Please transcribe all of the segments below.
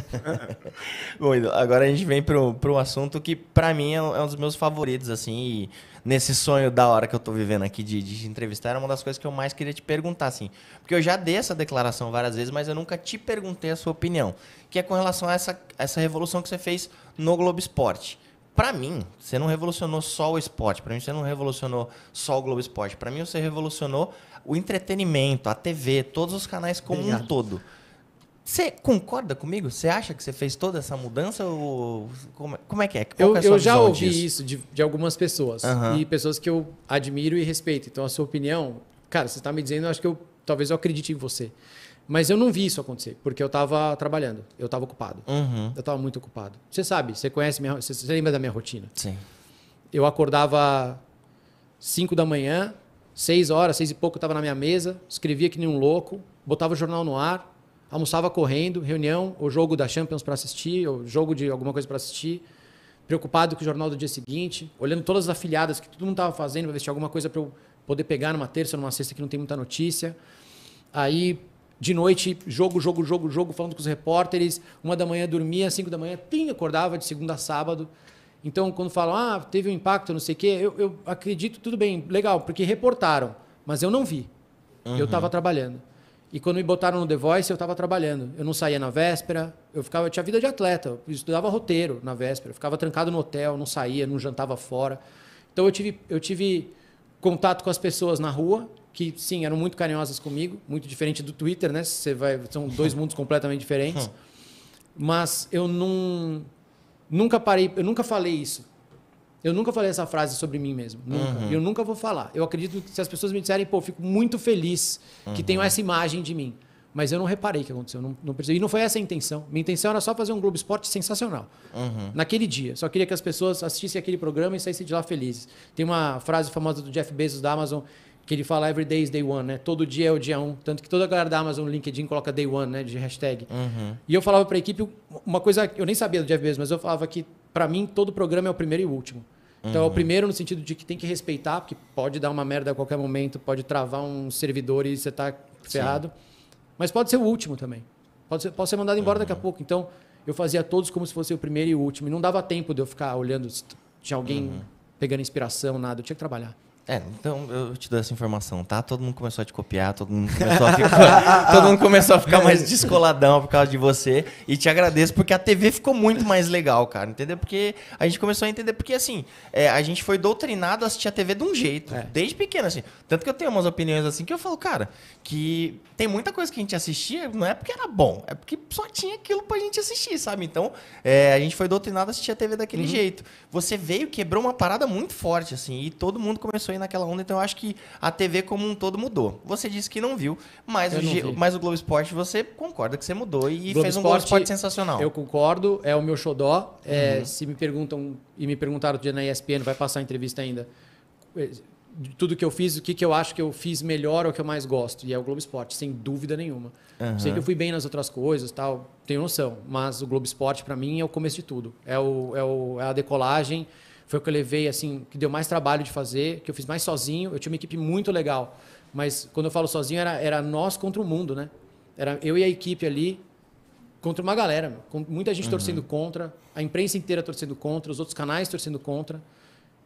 Bom, então, agora a gente vem para um assunto que, para mim, é, é um dos meus favoritos, assim, e nesse sonho da hora que eu estou vivendo aqui de, de entrevistar, era uma das coisas que eu mais queria te perguntar, assim. Porque eu já dei essa declaração várias vezes, mas eu nunca te perguntei a sua opinião, que é com relação a essa, essa revolução que você fez no Globo Esporte. Para mim, você não revolucionou só o esporte, para mim você não revolucionou só o Globo Esporte, para mim você revolucionou o entretenimento, a TV, todos os canais como Obrigado. um todo. Você concorda comigo? Você acha que você fez toda essa mudança? Ou como, é, como é que é? Qual eu, é eu já ouvi disso? isso de, de, algumas pessoas. Uhum. E pessoas que eu admiro e respeito. Então, a sua opinião, cara, você está me dizendo, eu acho que eu talvez eu acredite em você. Mas eu não vi isso acontecer, porque eu estava trabalhando, eu estava ocupado. Uhum. Eu estava muito ocupado. Você sabe, você conhece minha. Você, você lembra da minha rotina? Sim. Eu acordava 5 da manhã, 6 horas, 6 e pouco, estava na minha mesa, escrevia que nem um louco, botava o jornal no ar almoçava correndo, reunião, o jogo da Champions para assistir, o jogo de alguma coisa para assistir, preocupado com o jornal do dia seguinte, olhando todas as afiliadas que todo mundo estava fazendo para ver se tinha alguma coisa para eu poder pegar numa terça, numa sexta que não tem muita notícia. Aí de noite, jogo, jogo, jogo, jogo, falando com os repórteres. Uma da manhã dormia, cinco da manhã, tinha acordava de segunda a sábado. Então, quando falam, ah, teve um impacto, não sei o quê, eu, eu acredito, tudo bem, legal, porque reportaram, mas eu não vi. Uhum. Eu estava trabalhando. E quando me botaram no The Voice, eu estava trabalhando. Eu não saía na véspera, eu ficava, eu tinha vida de atleta, eu estudava roteiro na véspera, eu ficava trancado no hotel, não saía, não jantava fora. Então eu tive, eu tive contato com as pessoas na rua, que sim, eram muito carinhosas comigo, muito diferente do Twitter, né? Você vai, são dois mundos completamente diferentes. Mas eu não nunca parei, eu nunca falei isso eu nunca falei essa frase sobre mim mesmo. Nunca. Uhum. Eu nunca vou falar. Eu acredito que se as pessoas me disserem, pô, fico muito feliz que uhum. tenham essa imagem de mim. Mas eu não reparei o que aconteceu, não, não percebi. E não foi essa a intenção. Minha intenção era só fazer um Globo Esporte sensacional. Uhum. Naquele dia. Só queria que as pessoas assistissem aquele programa e saíssem de lá felizes. Tem uma frase famosa do Jeff Bezos da Amazon que ele fala every day is day one, né? Todo dia é o dia um. Tanto que toda a galera da Amazon LinkedIn coloca day one, né? De hashtag. Uhum. E eu falava para a equipe uma coisa, eu nem sabia do Jeff Bezos, mas eu falava que para mim todo programa é o primeiro e o último. Então, uhum. é o uhum. primeiro no sentido de que tem que respeitar, porque pode dar uma merda a qualquer momento, pode travar um servidor e você está ferrado. Sim. Mas pode ser o último também. Pode ser, pode ser mandado embora uhum. daqui a uhum. pouco. Então, eu fazia todos como se fosse o primeiro e o último. E não dava tempo de eu ficar olhando se tinha alguém uhum. pegando inspiração, nada. Eu tinha que trabalhar. É, então eu te dou essa informação, tá? Todo mundo começou a te copiar, todo mundo começou a ficar, todo mundo começou a ficar mais descoladão por causa de você. E te agradeço porque a TV ficou muito mais legal, cara, entendeu? Porque a gente começou a entender, porque assim, é, a gente foi doutrinado a assistir a TV de um jeito, é. desde pequeno, assim. Tanto que eu tenho umas opiniões assim que eu falo, cara, que tem muita coisa que a gente assistia, não é porque era bom, é porque só tinha aquilo pra gente assistir, sabe? Então, é, a gente foi doutrinado a assistir a TV daquele uhum. jeito. Você veio, quebrou uma parada muito forte, assim, e todo mundo começou começou a ir naquela onda, então eu acho que a TV como um todo mudou. Você disse que não viu, mas, eu o, mas o Globo Esporte você concorda que você mudou e Globo fez um Sport, Globo Esporte sensacional. Eu concordo, é o meu xodó. É, uhum. Se me perguntam, e me perguntaram dia na ESPN, vai passar a entrevista ainda, é, de tudo que eu fiz, o que, que eu acho que eu fiz melhor ou que eu mais gosto. E é o Globo Esporte, sem dúvida nenhuma. Uhum. Sei que eu fui bem nas outras coisas, tal, tenho noção. Mas o Globo Esporte, para mim, é o começo de tudo. É, o, é, o, é a decolagem foi o que eu levei, assim, que deu mais trabalho de fazer, que eu fiz mais sozinho. Eu tinha uma equipe muito legal, mas quando eu falo sozinho, era, era nós contra o mundo, né? Era eu e a equipe ali contra uma galera, com muita gente uhum. torcendo contra, a imprensa inteira torcendo contra, os outros canais torcendo contra.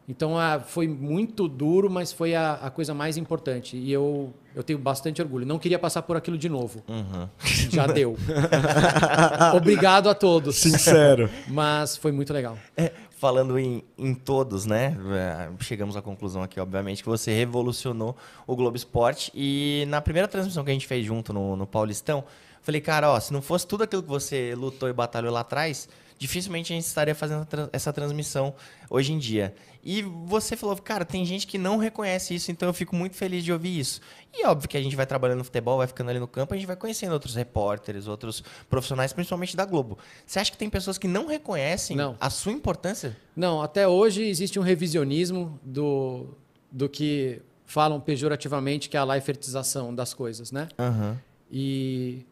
Então a, foi muito duro, mas foi a, a, coisa mais importante. E eu, eu tenho bastante orgulho. Não queria passar por aquilo de novo. Uhum. Já deu. Obrigado a todos. Sincero. Mas foi muito legal. É, falando em, em todos, né? É, chegamos à conclusão aqui, obviamente, que você revolucionou o Globo Esporte. E na primeira transmissão que a gente fez junto no, no Paulistão. Falei, cara, ó, se não fosse tudo aquilo que você lutou e batalhou lá atrás, dificilmente a gente estaria fazendo essa transmissão hoje em dia. E você falou, cara, tem gente que não reconhece isso, então eu fico muito feliz de ouvir isso. E óbvio que a gente vai trabalhando no futebol, vai ficando ali no campo, a gente vai conhecendo outros repórteres, outros profissionais, principalmente da Globo. Você acha que tem pessoas que não reconhecem não. a sua importância? Não, até hoje existe um revisionismo do, do que falam pejorativamente que é a lifertização das coisas, né? Uhum. E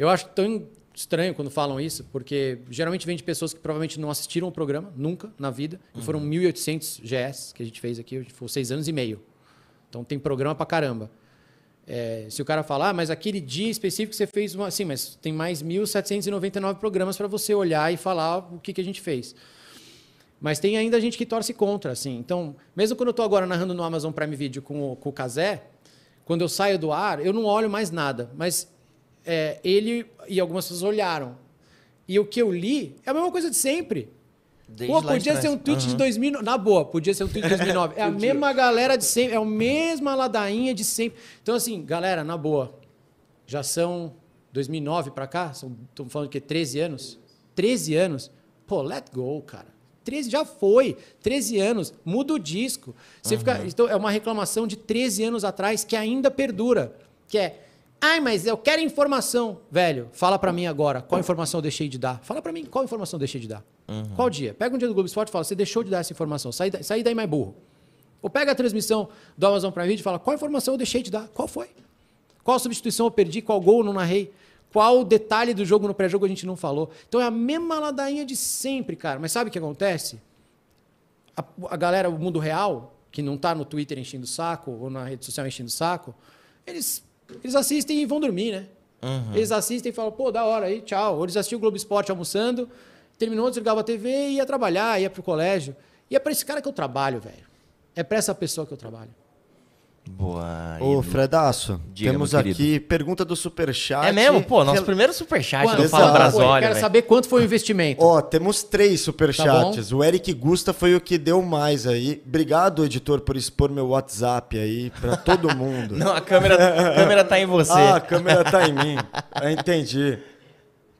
eu acho tão estranho quando falam isso, porque geralmente vem de pessoas que provavelmente não assistiram o programa, nunca na vida. E uhum. foram 1.800 GS que a gente fez aqui, foi tipo, seis anos e meio. Então tem programa pra caramba. É, se o cara falar, ah, mas aquele dia específico você fez uma. Sim, mas tem mais 1.799 programas para você olhar e falar o que, que a gente fez. Mas tem ainda gente que torce contra, assim. Então, mesmo quando eu estou agora narrando no Amazon Prime Video com o, Casé, quando eu saio do ar, eu não olho mais nada. Mas é, ele e algumas pessoas olharam. E o que eu li é a mesma coisa de sempre. Desde Pô, podia ser um tweet uhum. de 2009. Na boa, podia ser um tweet de 2009. É a mesma galera de sempre, é a mesma ladainha de sempre. Então, assim, galera, na boa, já são 2009 para cá, estão falando que 13 anos? 13 anos? Pô, let go, cara. 13 já foi. 13 anos, muda o disco. Você uhum. fica, então é uma reclamação de 13 anos atrás que ainda perdura, que é Ai, mas eu quero informação. Velho, fala para mim agora. Qual hum. informação eu deixei de dar? Fala para mim qual informação eu deixei de dar. Uhum. Qual dia? Pega um dia do Globo Esporte e fala, você deixou de dar essa informação. Sai, sai daí mais burro. Ou pega a transmissão do Amazon Prime Video e fala, qual informação eu deixei de dar? Qual foi? Qual substituição eu perdi? Qual gol eu não narrei? Qual detalhe do jogo no pré-jogo a gente não falou? Então é a mesma ladainha de sempre, cara. Mas sabe o que acontece? A, a galera, o mundo real, que não tá no Twitter enchendo o saco, ou na rede social enchendo o saco, eles eles assistem e vão dormir, né? Uhum. Eles assistem e falam, pô, da hora aí, tchau. Ou eles assistiam o Globo Esporte almoçando, terminou, desligava a TV, ia trabalhar, ia pro colégio. E é para esse cara que eu trabalho, velho. É para essa pessoa que eu trabalho. Boa. Ô, Fredaço, Diga, temos aqui pergunta do Superchat. É mesmo? Pô, nosso Rel... primeiro Superchat Quando, do Fala é Eu Quero véio. saber quanto foi o investimento. Ó, temos três Superchats. Tá o Eric Gusta foi o que deu mais aí. Obrigado, editor, por expor meu WhatsApp aí pra todo mundo. Não, a câmera, a câmera tá em você. ah, a câmera tá em mim. Eu entendi.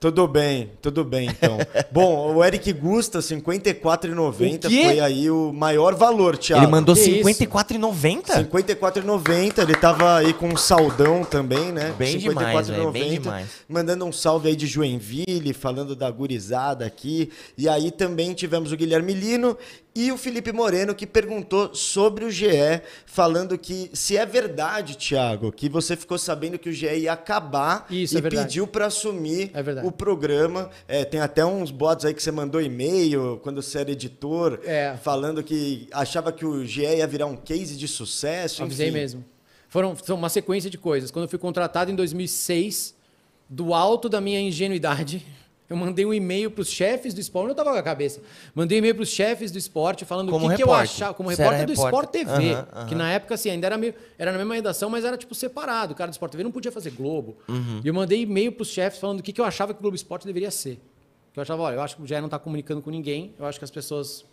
Tudo bem, tudo bem, então. Bom, o Eric Gusta, 54,90 foi aí o maior valor, Thiago. Ele mandou 54,90? 54,90, ele tava aí com um saldão também, né? Bem 54, demais, 90, bem demais. Mandando um salve aí de Joinville, falando da gurizada aqui. E aí também tivemos o Guilherme Lino, e o Felipe Moreno que perguntou sobre o GE, falando que se é verdade, Thiago, que você ficou sabendo que o GE ia acabar Isso, é e é pediu para assumir é o programa. É, tem até uns bots aí que você mandou e-mail quando você era editor, é. falando que achava que o GE ia virar um case de sucesso. Avisei mesmo. Foram, foram uma sequência de coisas. Quando eu fui contratado em 2006, do alto da minha ingenuidade eu mandei um e-mail para os chefes do esporte, eu estava com a cabeça. Mandei um e-mail para os chefes do esporte falando como o que, que eu achava, como repórter, do Sport TV, uhum, uhum. que na época assim ainda era meio, era na mesma redação, mas era tipo separado. O cara do Sport TV não podia fazer Globo. Uhum. E eu mandei e-mail para os chefes falando o que, que eu achava que o Globo Esporte deveria ser. eu achava, olha, eu acho que o Jair não está comunicando com ninguém, eu acho que as pessoas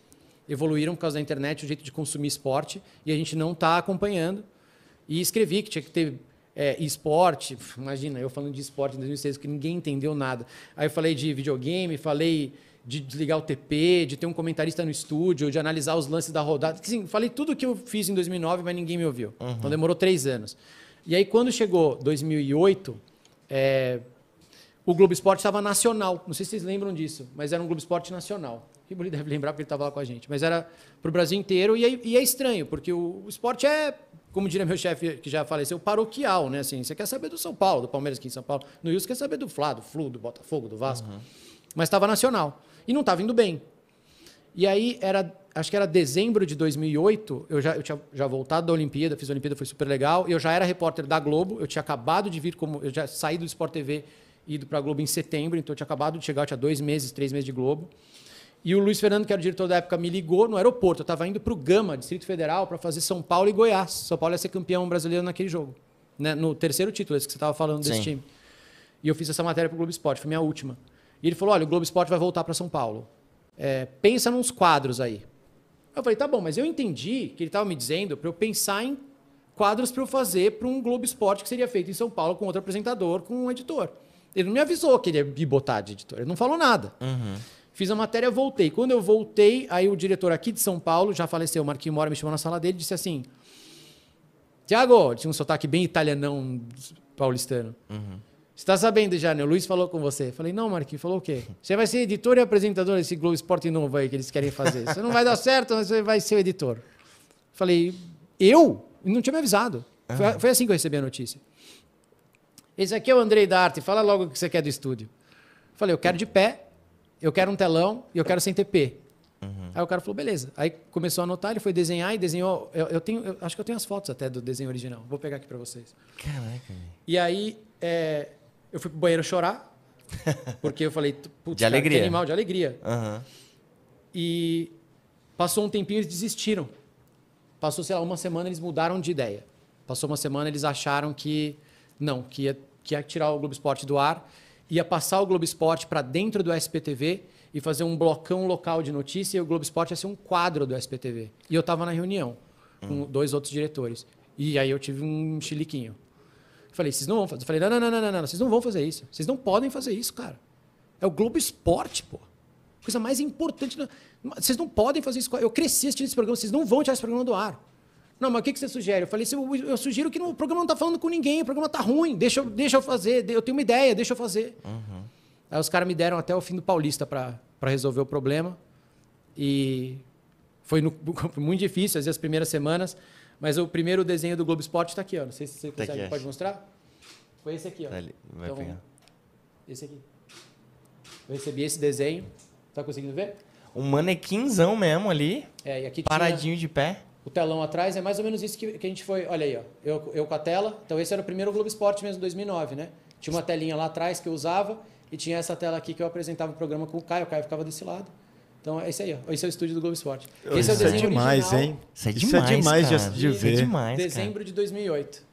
evoluíram por causa da internet, o jeito de consumir esporte, e a gente não está acompanhando. E escrevi que tinha que ter é, esporte. Imagina, eu falando de esporte em 2006, que ninguém entendeu nada. Aí eu falei de videogame, falei de desligar o TP, de ter um comentarista no estúdio, de analisar os lances da rodada. Assim, falei tudo que eu fiz em 2009, mas ninguém me ouviu. Uhum. Então demorou três anos. E aí, quando chegou 2008, é... o Globo Esporte estava nacional. Não sei se vocês lembram disso, mas era um Globo Esporte nacional. Riboli deve lembrar porque ele estava lá com a gente, mas era para o Brasil inteiro e é, e é, estranho, porque o, o esporte é, como diria meu chefe que já faleceu, paroquial, né? Assim, você quer saber do São Paulo, do Palmeiras aqui em São Paulo, no Rio você quer saber do Flá, do Flu, do Botafogo, do Vasco, uhum. mas estava nacional e não estava indo bem. E aí era, acho que era dezembro de 2008, eu já eu tinha já voltado da Olimpíada, fiz a Olimpíada, foi super legal, eu já era repórter da Globo, eu tinha acabado de vir como, eu já saí do Sport TV ido para a Globo em setembro, então eu tinha acabado de chegar, eu tinha dois meses, três meses de Globo. E o Luiz Fernando, que era o diretor da época, me ligou no aeroporto. Eu estava indo para o Gama, Distrito Federal, para fazer São Paulo e Goiás. São Paulo ia ser campeão brasileiro naquele jogo. Né? No terceiro título, esse que você estava falando desse Sim. time. E eu fiz essa matéria para o Globo Esporte, foi minha última. E ele falou: olha, o Globo Esporte vai voltar para São Paulo. É, pensa nos quadros aí. Eu falei: tá bom, mas eu entendi que ele estava me dizendo para eu pensar em quadros para eu fazer para um Globo Esporte que seria feito em São Paulo com outro apresentador, com um editor. Ele não me avisou que ele ia me botar de editor, ele não falou nada. Uhum. Fiz a matéria, voltei. Quando eu voltei, aí o diretor aqui de São Paulo, já faleceu, o Marquinhos Mora, me chamou na sala dele e disse assim: Tiago, tinha um sotaque bem italianão paulistano. Uhum. Você tá sabendo já, né? O Luiz falou com você. Falei, não, Marquinhos, falou o quê? Você vai ser editor e apresentador desse Globo Esporte novo aí que eles querem fazer. Você não vai dar certo, mas você vai ser o editor. Falei, eu? Não tinha me avisado. Uhum. Foi, foi, assim que eu recebi a notícia. Esse aqui é o Andrei da Arte, fala logo o que você quer do estúdio. Falei, eu quero de pé, eu quero um telão e eu quero sem TP. Uhum. Aí o cara falou, beleza. Aí começou a anotar, ele foi desenhar e desenhou. Eu, eu tenho, eu, acho que eu tenho as fotos até do desenho original. Vou pegar aqui para vocês. Caraca. E aí é, eu fui pro banheiro chorar, porque eu falei, putz, de cara, alegria. animal, de alegria. Uhum. E passou um tempinho eles desistiram. Passou, sei lá, uma semana eles mudaram de ideia. Passou uma semana eles acharam que não, que ia, que ia tirar o Globo Esporte do ar ia passar o Globo Esporte para dentro do SPTV e fazer um blocão local de notícia e o Globo Esporte ia ser um quadro do SPTV. E eu estava na reunião com hum. dois outros diretores. E aí eu tive um chiliquinho. Falei, vocês não vão fazer. Falei, não, não, não, não, não, vocês não vão fazer isso. Vocês não podem fazer isso, cara. É o Globo Esporte, pô. Coisa mais importante. Vocês não podem fazer isso. Eu cresci assistindo esse programa, vocês não vão tirar esse programa do ar. Não, mas o que, você sugere? Eu falei assim, eu sugiro que o programa não está falando com ninguém, o programa está ruim, deixa, deixa eu fazer, eu tenho uma ideia, deixa eu fazer. Uhum. Aí os caras me deram até o fim do Paulista para resolver o problema. E foi, no, foi muito difícil, as primeiras semanas. Mas o primeiro desenho do Globo Esporte está aqui, ó. Não sei se você tá consegue, aqui, pode mostrar. Foi esse aqui, ó. Tá então, pegar. Esse aqui. Eu recebi esse desenho. Está conseguindo ver? Um manequinzão mesmo ali. É, e aqui Paradinho tinha... de pé o telão atrás, é mais ou menos isso que, que a gente foi. Olha aí, ó, eu, eu com a tela. Então, esse era o primeiro Globo Esporte mesmo, 2009, né? Tinha uma telinha lá atrás que eu usava e tinha essa tela aqui que eu apresentava o programa com o Caio. O Caio ficava desse lado. Então é isso aí, ó. Esse é o estúdio do Globo Esporte. Esse é isso é o desenho é demais, original. hein? Isso é demais, isso é demais cara. de, ver. Isso é demais, Dezembro cara. de 2008.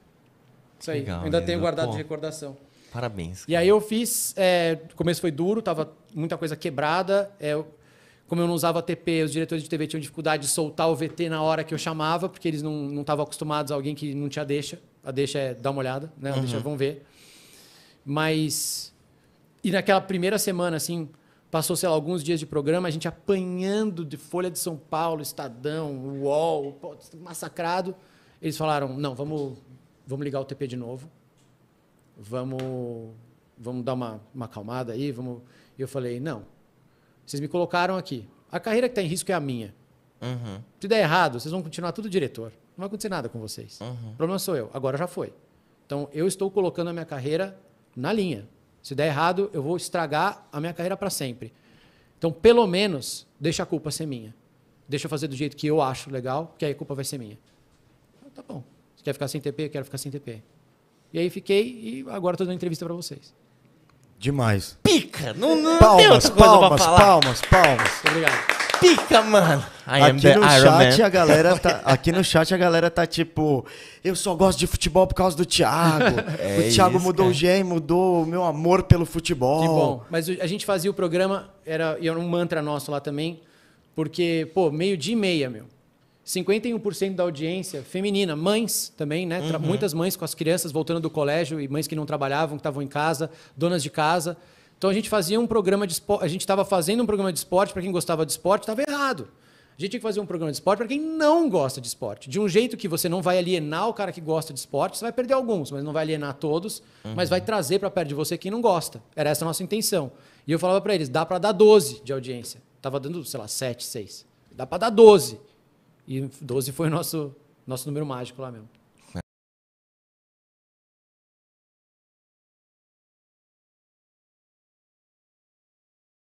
Isso aí. Legal, ainda tenho guardado Pô. de recordação. Parabéns. Cara. E aí eu fiz. É, o começo foi duro, tava muita coisa quebrada. É, como eu não usava TP, os diretores de TV tinham dificuldade de soltar o VT na hora que eu chamava, porque eles não estavam acostumados a alguém que não tinha deixa. A deixa é dar uma olhada, né? A uhum. deixa, vamos ver. Mas. E naquela primeira semana, assim, passou, sei lá, alguns dias de programa, a gente apanhando de Folha de São Paulo, Estadão, UOL, massacrado. Eles falaram: não, vamos, vamos ligar o TP de novo. Vamos, vamos dar uma, uma acalmada aí. Vamos... E eu falei: não, vocês me colocaram aqui. A carreira que está em risco é a minha. Uhum. Se der errado, vocês vão continuar tudo diretor. Não vai acontecer nada com vocês. Uhum. O problema sou eu. Agora já foi. Então, eu estou colocando a minha carreira na linha. Se der errado, eu vou estragar a minha carreira para sempre. Então, pelo menos, deixa a culpa ser minha. Deixa eu fazer do jeito que eu acho legal, que aí a culpa vai ser minha. Ah, tá bom. Você quer ficar sem TP? Eu quero ficar sem TP. E aí fiquei e agora estou dando entrevista para vocês. Demais. Pica! Não, não palmas, palmas, palmas, palmas. Obrigado. Pica, mano. I aqui no chat man. a galera tá, aqui no chat a galera tá tipo, eu só gosto de futebol por causa do Thiago. é o Thiago isso, mudou cara. o gênio, mudou o meu amor pelo futebol. Que bom. Mas a gente fazia o programa, era, era um mantra nosso lá também, porque, pô, meio dia e meia, meu. 51% da audiência feminina, mães também, né? Uhum. Muitas mães com as crianças voltando do colégio e mães que não trabalhavam, que estavam em casa, donas de casa. Então a gente fazia um programa de esporte, a gente estava fazendo um programa de esporte para quem gostava de esporte, estava errado. A gente tinha que fazer um programa de esporte para quem não gosta de esporte. De um jeito que você não vai alienar o cara que gosta de esporte, você vai perder alguns, mas não vai alienar todos, uhum. mas vai trazer para perto de você quem não gosta. Era essa a nossa intenção. E eu falava para eles, dá para dar 12 de audiência. Tava dando, sei lá, 7, 6. Dá para dar 12. E 12 foi o nosso, nosso número mágico lá mesmo.